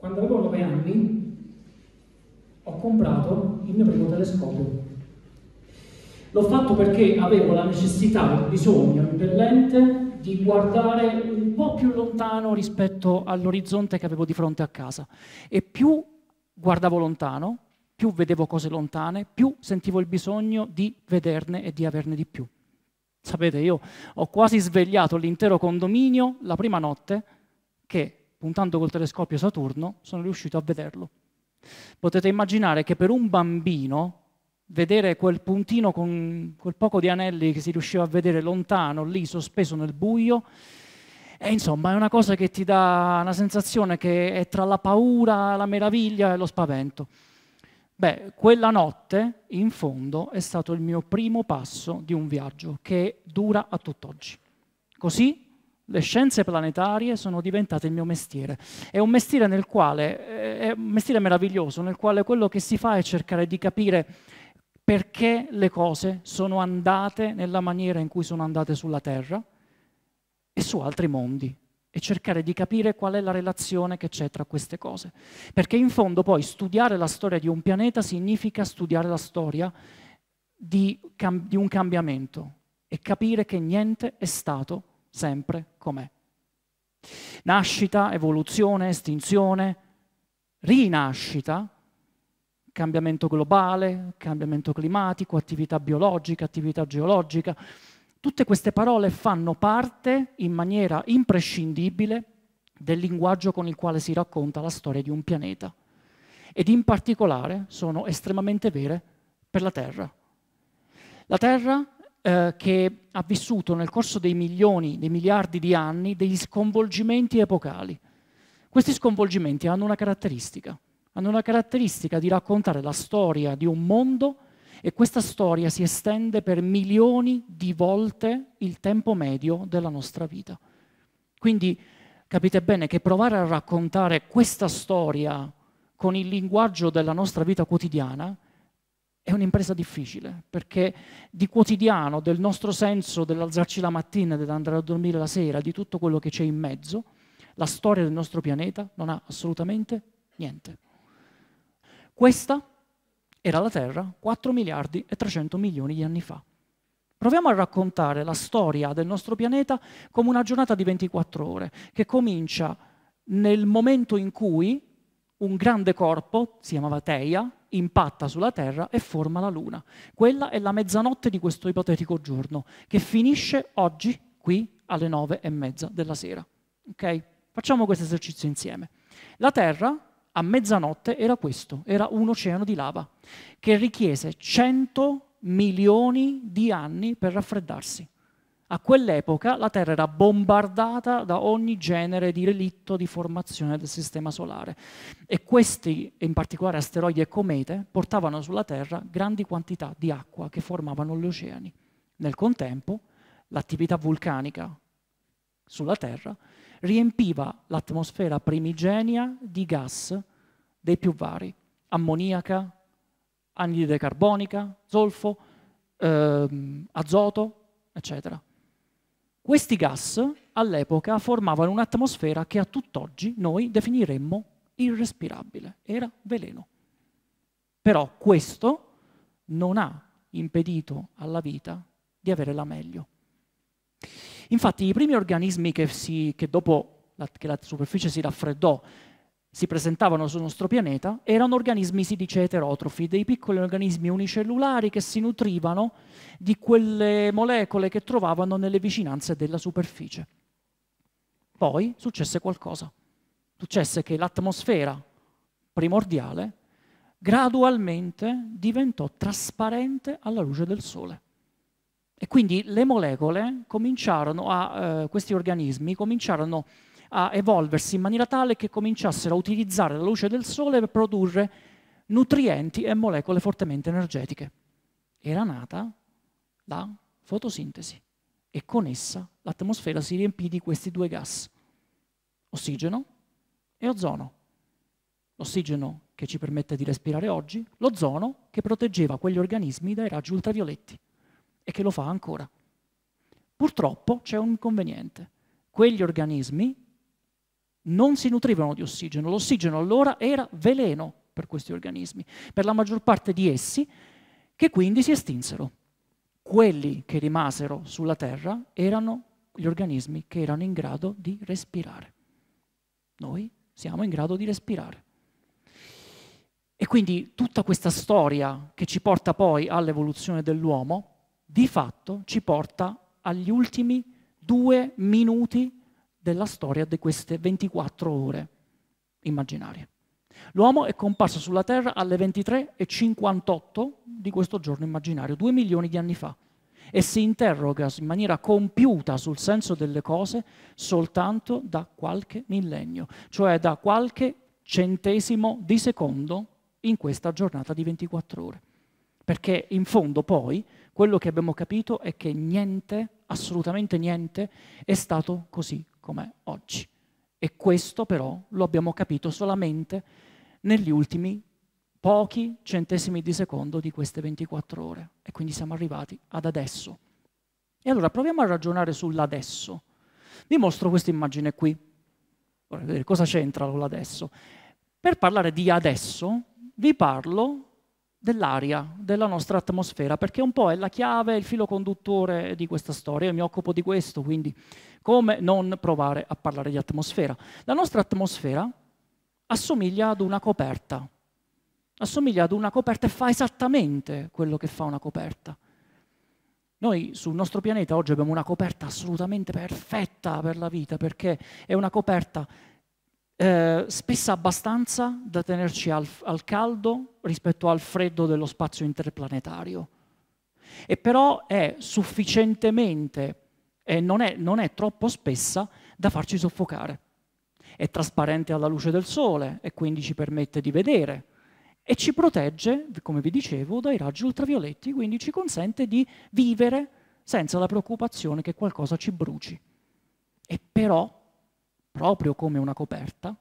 Quando avevo 9 anni ho comprato il mio primo telescopio. L'ho fatto perché avevo la necessità, il bisogno impellente di guardare un po' più lontano rispetto all'orizzonte che avevo di fronte a casa. E più guardavo lontano, più vedevo cose lontane, più sentivo il bisogno di vederne e di averne di più. Sapete, io ho quasi svegliato l'intero condominio la prima notte che puntando col telescopio Saturno, sono riuscito a vederlo. Potete immaginare che per un bambino vedere quel puntino con quel poco di anelli che si riusciva a vedere lontano, lì sospeso nel buio, e insomma è una cosa che ti dà una sensazione che è tra la paura, la meraviglia e lo spavento. Beh, quella notte, in fondo, è stato il mio primo passo di un viaggio che dura a tutt'oggi. Così le scienze planetarie sono diventate il mio mestiere. È un mestiere, nel quale, eh, è un mestiere meraviglioso, nel quale quello che si fa è cercare di capire perché le cose sono andate nella maniera in cui sono andate sulla Terra e su altri mondi e cercare di capire qual è la relazione che c'è tra queste cose. Perché in fondo poi studiare la storia di un pianeta significa studiare la storia di, cam- di un cambiamento e capire che niente è stato sempre com'è. Nascita, evoluzione, estinzione, rinascita, cambiamento globale, cambiamento climatico, attività biologica, attività geologica. Tutte queste parole fanno parte in maniera imprescindibile del linguaggio con il quale si racconta la storia di un pianeta ed in particolare sono estremamente vere per la Terra. La Terra eh, che ha vissuto nel corso dei milioni, dei miliardi di anni, degli sconvolgimenti epocali. Questi sconvolgimenti hanno una caratteristica, hanno una caratteristica di raccontare la storia di un mondo e questa storia si estende per milioni di volte il tempo medio della nostra vita. Quindi capite bene che provare a raccontare questa storia con il linguaggio della nostra vita quotidiana è un'impresa difficile, perché di quotidiano, del nostro senso dell'alzarci la mattina, dell'andare a dormire la sera, di tutto quello che c'è in mezzo, la storia del nostro pianeta non ha assolutamente niente. Questa era la Terra 4 miliardi e 300 milioni di anni fa. Proviamo a raccontare la storia del nostro pianeta come una giornata di 24 ore, che comincia nel momento in cui un grande corpo, si chiamava Teia, impatta sulla Terra e forma la Luna. Quella è la mezzanotte di questo ipotetico giorno, che finisce oggi, qui, alle nove e mezza della sera. Okay? Facciamo questo esercizio insieme. La Terra, a mezzanotte, era questo, era un oceano di lava, che richiese 100 milioni di anni per raffreddarsi. A quell'epoca la Terra era bombardata da ogni genere di relitto di formazione del sistema solare e questi, in particolare asteroidi e comete, portavano sulla Terra grandi quantità di acqua che formavano gli oceani. Nel contempo, l'attività vulcanica sulla Terra riempiva l'atmosfera primigenia di gas dei più vari, ammoniaca, anidride carbonica, zolfo, ehm, azoto, eccetera. Questi gas all'epoca formavano un'atmosfera che a tutt'oggi noi definiremmo irrespirabile, era veleno. Però questo non ha impedito alla vita di avere la meglio. Infatti i primi organismi che, si, che dopo la, che la superficie si raffreddò si presentavano sul nostro pianeta erano organismi, si dice, eterotrofi, dei piccoli organismi unicellulari che si nutrivano di quelle molecole che trovavano nelle vicinanze della superficie. Poi successe qualcosa. Successe che l'atmosfera primordiale gradualmente diventò trasparente alla luce del sole. E quindi le molecole cominciarono a, eh, questi organismi cominciarono a a evolversi in maniera tale che cominciassero a utilizzare la luce del sole per produrre nutrienti e molecole fortemente energetiche. Era nata la fotosintesi e con essa l'atmosfera si riempì di questi due gas, ossigeno e ozono. L'ossigeno che ci permette di respirare oggi, l'ozono che proteggeva quegli organismi dai raggi ultravioletti e che lo fa ancora. Purtroppo c'è un inconveniente. Quegli organismi non si nutrivano di ossigeno. L'ossigeno allora era veleno per questi organismi, per la maggior parte di essi, che quindi si estinsero. Quelli che rimasero sulla Terra erano gli organismi che erano in grado di respirare. Noi siamo in grado di respirare. E quindi tutta questa storia che ci porta poi all'evoluzione dell'uomo, di fatto ci porta agli ultimi due minuti della storia di queste 24 ore immaginarie. L'uomo è comparso sulla Terra alle 23.58 di questo giorno immaginario, due milioni di anni fa, e si interroga in maniera compiuta sul senso delle cose soltanto da qualche millennio, cioè da qualche centesimo di secondo in questa giornata di 24 ore. Perché in fondo poi quello che abbiamo capito è che niente, assolutamente niente, è stato così come oggi. E questo però lo abbiamo capito solamente negli ultimi pochi centesimi di secondo di queste 24 ore. E quindi siamo arrivati ad adesso. E allora proviamo a ragionare sull'adesso. Vi mostro questa immagine qui. Vorrei vedere cosa c'entra l'adesso. Per parlare di adesso, vi parlo dell'aria, della nostra atmosfera, perché un po' è la chiave, il filo conduttore di questa storia. Io mi occupo di questo, quindi come non provare a parlare di atmosfera. La nostra atmosfera assomiglia ad una coperta, assomiglia ad una coperta e fa esattamente quello che fa una coperta. Noi sul nostro pianeta oggi abbiamo una coperta assolutamente perfetta per la vita, perché è una coperta eh, spessa abbastanza da tenerci al, al caldo rispetto al freddo dello spazio interplanetario. E però è sufficientemente, eh, non, è, non è troppo spessa da farci soffocare. È trasparente alla luce del sole e quindi ci permette di vedere e ci protegge, come vi dicevo, dai raggi ultravioletti, quindi ci consente di vivere senza la preoccupazione che qualcosa ci bruci. E però proprio come una coperta,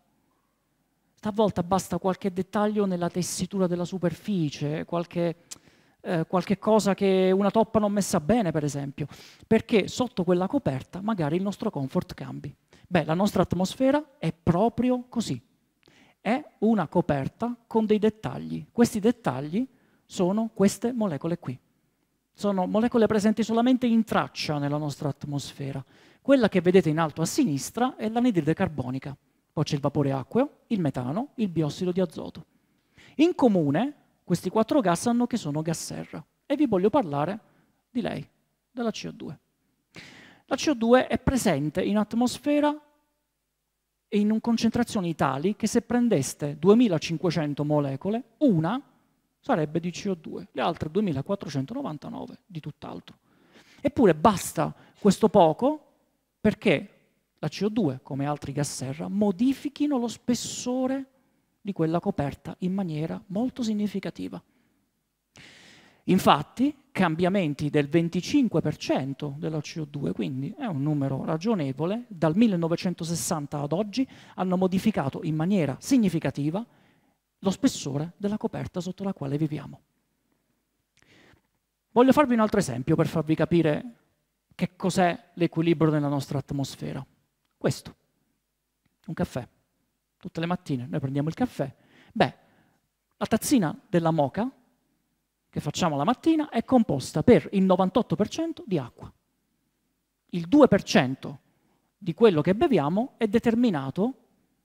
stavolta basta qualche dettaglio nella tessitura della superficie, qualche, eh, qualche cosa che una toppa non messa bene, per esempio, perché sotto quella coperta magari il nostro comfort cambi. Beh, la nostra atmosfera è proprio così, è una coperta con dei dettagli. Questi dettagli sono queste molecole qui sono molecole presenti solamente in traccia nella nostra atmosfera. Quella che vedete in alto a sinistra è l'anidride carbonica, poi c'è il vapore acqueo, il metano, il biossido di azoto. In comune questi quattro gas hanno che sono gas serra e vi voglio parlare di lei, della CO2. La CO2 è presente in atmosfera e in concentrazioni tali che se prendeste 2500 molecole, una sarebbe di CO2, le altre 2499 di tutt'altro. Eppure basta questo poco perché la CO2, come altri gas serra, modifichino lo spessore di quella coperta in maniera molto significativa. Infatti, cambiamenti del 25% della CO2, quindi è un numero ragionevole, dal 1960 ad oggi hanno modificato in maniera significativa lo spessore della coperta sotto la quale viviamo. Voglio farvi un altro esempio per farvi capire che cos'è l'equilibrio nella nostra atmosfera. Questo, un caffè. Tutte le mattine noi prendiamo il caffè. Beh, la tazzina della moca che facciamo la mattina è composta per il 98% di acqua. Il 2% di quello che beviamo è determinato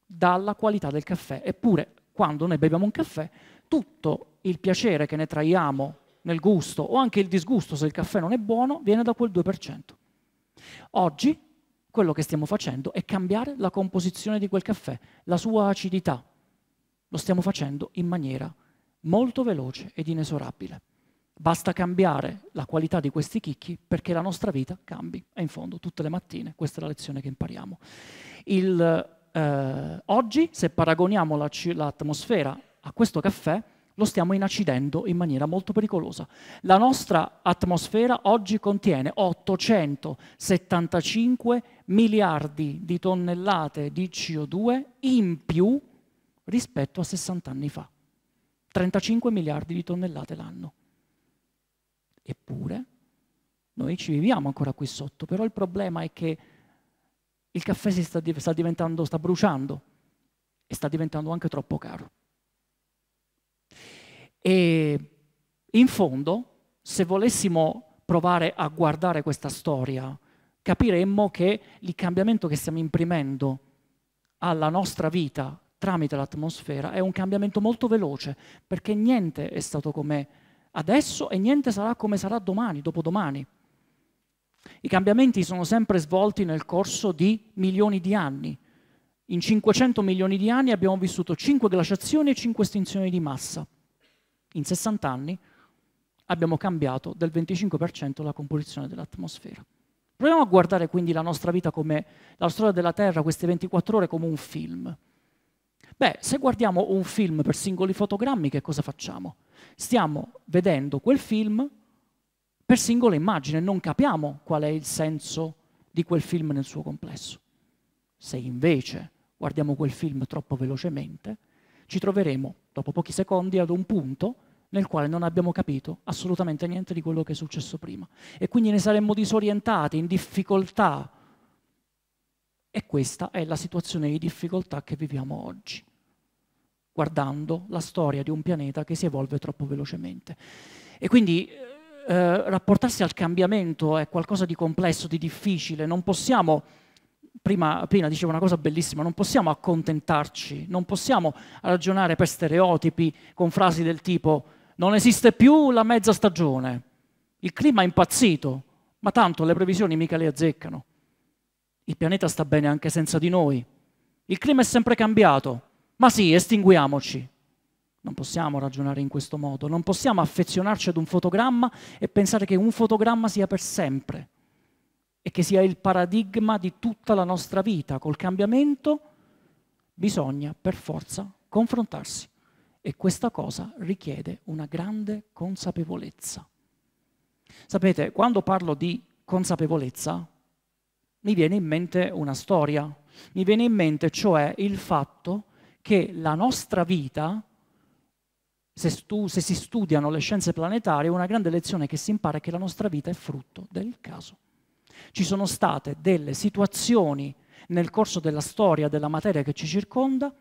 dalla qualità del caffè, eppure quando noi beviamo un caffè, tutto il piacere che ne traiamo nel gusto o anche il disgusto se il caffè non è buono viene da quel 2%. Oggi quello che stiamo facendo è cambiare la composizione di quel caffè, la sua acidità. Lo stiamo facendo in maniera molto veloce ed inesorabile. Basta cambiare la qualità di questi chicchi perché la nostra vita cambi. E in fondo, tutte le mattine, questa è la lezione che impariamo. Il eh, oggi, se paragoniamo la, l'atmosfera a questo caffè, lo stiamo inacidendo in maniera molto pericolosa. La nostra atmosfera oggi contiene 875 miliardi di tonnellate di CO2 in più rispetto a 60 anni fa. 35 miliardi di tonnellate l'anno. Eppure noi ci viviamo ancora qui sotto, però il problema è che il caffè si sta, sta, diventando, sta bruciando e sta diventando anche troppo caro. E in fondo, se volessimo provare a guardare questa storia, capiremmo che il cambiamento che stiamo imprimendo alla nostra vita tramite l'atmosfera è un cambiamento molto veloce, perché niente è stato come adesso e niente sarà come sarà domani, dopodomani. I cambiamenti sono sempre svolti nel corso di milioni di anni. In 500 milioni di anni abbiamo vissuto 5 glaciazioni e 5 estinzioni di massa. In 60 anni abbiamo cambiato del 25% la composizione dell'atmosfera. Proviamo a guardare quindi la nostra vita come la storia della Terra, queste 24 ore, come un film. Beh, se guardiamo un film per singoli fotogrammi, che cosa facciamo? Stiamo vedendo quel film per singola immagine, non capiamo qual è il senso di quel film nel suo complesso. Se invece guardiamo quel film troppo velocemente, ci troveremo dopo pochi secondi ad un punto nel quale non abbiamo capito assolutamente niente di quello che è successo prima e quindi ne saremmo disorientati, in difficoltà. E questa è la situazione di difficoltà che viviamo oggi, guardando la storia di un pianeta che si evolve troppo velocemente. E quindi eh, eh, rapportarsi al cambiamento è qualcosa di complesso, di difficile, non possiamo, prima, prima dicevo una cosa bellissima, non possiamo accontentarci, non possiamo ragionare per stereotipi con frasi del tipo non esiste più la mezza stagione, il clima è impazzito, ma tanto le previsioni mica le azzeccano, il pianeta sta bene anche senza di noi, il clima è sempre cambiato, ma sì, estinguiamoci. Non possiamo ragionare in questo modo, non possiamo affezionarci ad un fotogramma e pensare che un fotogramma sia per sempre e che sia il paradigma di tutta la nostra vita. Col cambiamento bisogna per forza confrontarsi e questa cosa richiede una grande consapevolezza. Sapete, quando parlo di consapevolezza, mi viene in mente una storia, mi viene in mente cioè il fatto che la nostra vita se, stu- se si studiano le scienze planetarie, una grande lezione che si impara è che la nostra vita è frutto del caso. Ci sono state delle situazioni nel corso della storia della materia che ci circonda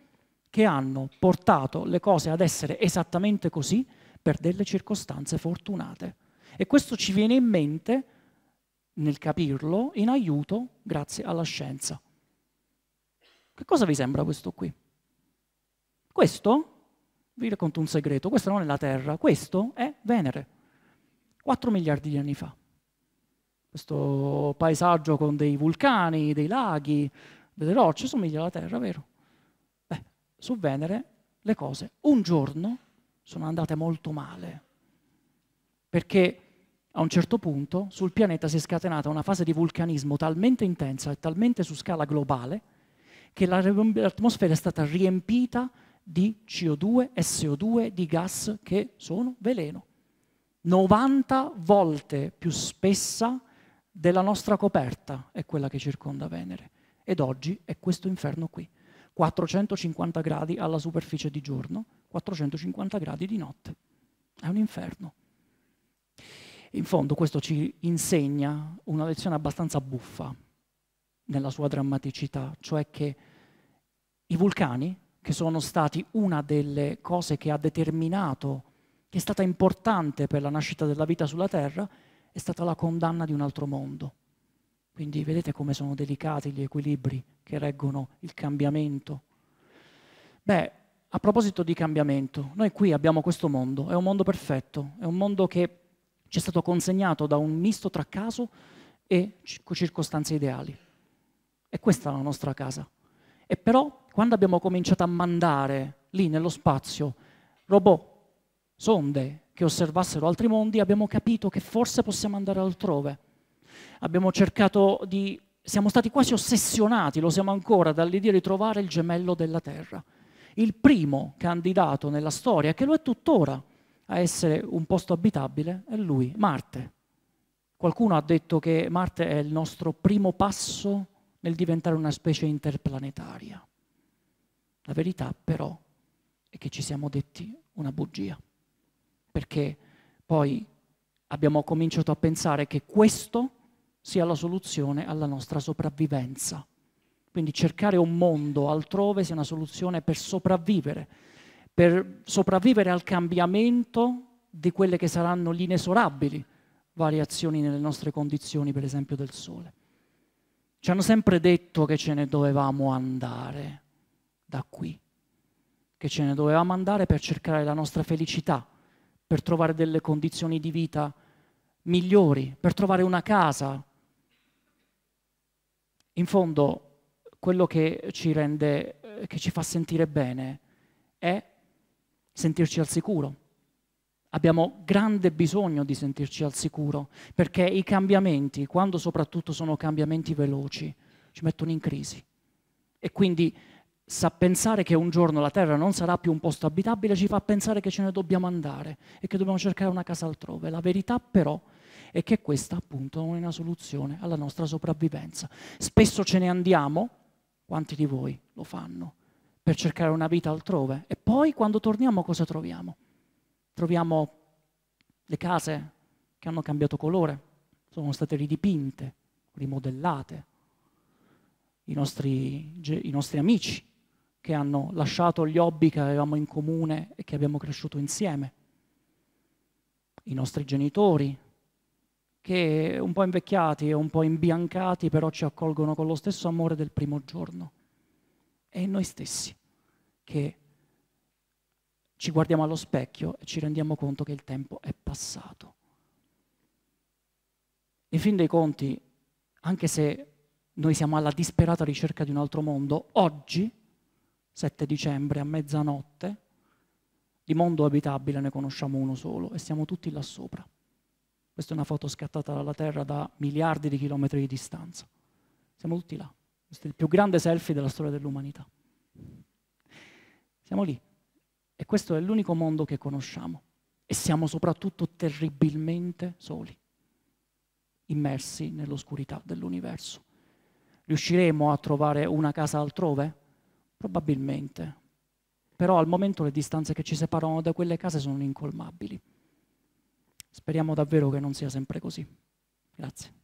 che hanno portato le cose ad essere esattamente così per delle circostanze fortunate. E questo ci viene in mente, nel capirlo, in aiuto grazie alla scienza. Che cosa vi sembra questo qui? Questo vi racconto un segreto, questa non è la Terra, questo è Venere, 4 miliardi di anni fa. Questo paesaggio con dei vulcani, dei laghi, delle rocce somiglia alla Terra, vero? Beh, su Venere le cose un giorno sono andate molto male, perché a un certo punto sul pianeta si è scatenata una fase di vulcanismo talmente intensa e talmente su scala globale che l'atmosfera è stata riempita di CO2 so 2 di gas che sono veleno. 90 volte più spessa della nostra coperta è quella che circonda Venere. Ed oggi è questo inferno qui. 450 gradi alla superficie di giorno, 450 gradi di notte. È un inferno. In fondo questo ci insegna una lezione abbastanza buffa nella sua drammaticità, cioè che i vulcani che sono stati una delle cose che ha determinato, che è stata importante per la nascita della vita sulla Terra, è stata la condanna di un altro mondo. Quindi vedete come sono delicati gli equilibri che reggono il cambiamento. Beh, a proposito di cambiamento, noi qui abbiamo questo mondo, è un mondo perfetto, è un mondo che ci è stato consegnato da un misto tra caso e circostanze ideali. E questa è la nostra casa. E però quando abbiamo cominciato a mandare lì nello spazio robot, sonde che osservassero altri mondi, abbiamo capito che forse possiamo andare altrove. Abbiamo cercato di siamo stati quasi ossessionati, lo siamo ancora, dall'idea di trovare il gemello della Terra, il primo candidato nella storia, che lo è tuttora, a essere un posto abitabile, è lui, Marte. Qualcuno ha detto che Marte è il nostro primo passo nel diventare una specie interplanetaria. La verità però è che ci siamo detti una bugia, perché poi abbiamo cominciato a pensare che questo sia la soluzione alla nostra sopravvivenza. Quindi cercare un mondo altrove sia una soluzione per sopravvivere, per sopravvivere al cambiamento di quelle che saranno l'inesorabili variazioni nelle nostre condizioni, per esempio del Sole. Ci hanno sempre detto che ce ne dovevamo andare da qui, che ce ne dovevamo andare per cercare la nostra felicità, per trovare delle condizioni di vita migliori, per trovare una casa. In fondo, quello che ci rende, eh, che ci fa sentire bene è sentirci al sicuro, Abbiamo grande bisogno di sentirci al sicuro, perché i cambiamenti, quando soprattutto sono cambiamenti veloci, ci mettono in crisi. E quindi sa pensare che un giorno la terra non sarà più un posto abitabile ci fa pensare che ce ne dobbiamo andare e che dobbiamo cercare una casa altrove. La verità però è che questa appunto non è una soluzione alla nostra sopravvivenza. Spesso ce ne andiamo, quanti di voi lo fanno, per cercare una vita altrove e poi quando torniamo cosa troviamo? Troviamo le case che hanno cambiato colore, sono state ridipinte, rimodellate. I nostri, i nostri amici che hanno lasciato gli hobby che avevamo in comune e che abbiamo cresciuto insieme. I nostri genitori che un po' invecchiati e un po' imbiancati, però ci accolgono con lo stesso amore del primo giorno. E noi stessi, che ci guardiamo allo specchio e ci rendiamo conto che il tempo è passato. In fin dei conti, anche se noi siamo alla disperata ricerca di un altro mondo, oggi, 7 dicembre a mezzanotte, di mondo abitabile ne conosciamo uno solo e siamo tutti là sopra. Questa è una foto scattata dalla Terra da miliardi di chilometri di distanza. Siamo tutti là. Questo è il più grande selfie della storia dell'umanità. Siamo lì. E questo è l'unico mondo che conosciamo. E siamo soprattutto terribilmente soli, immersi nell'oscurità dell'universo. Riusciremo a trovare una casa altrove? Probabilmente. Però al momento le distanze che ci separano da quelle case sono incolmabili. Speriamo davvero che non sia sempre così. Grazie.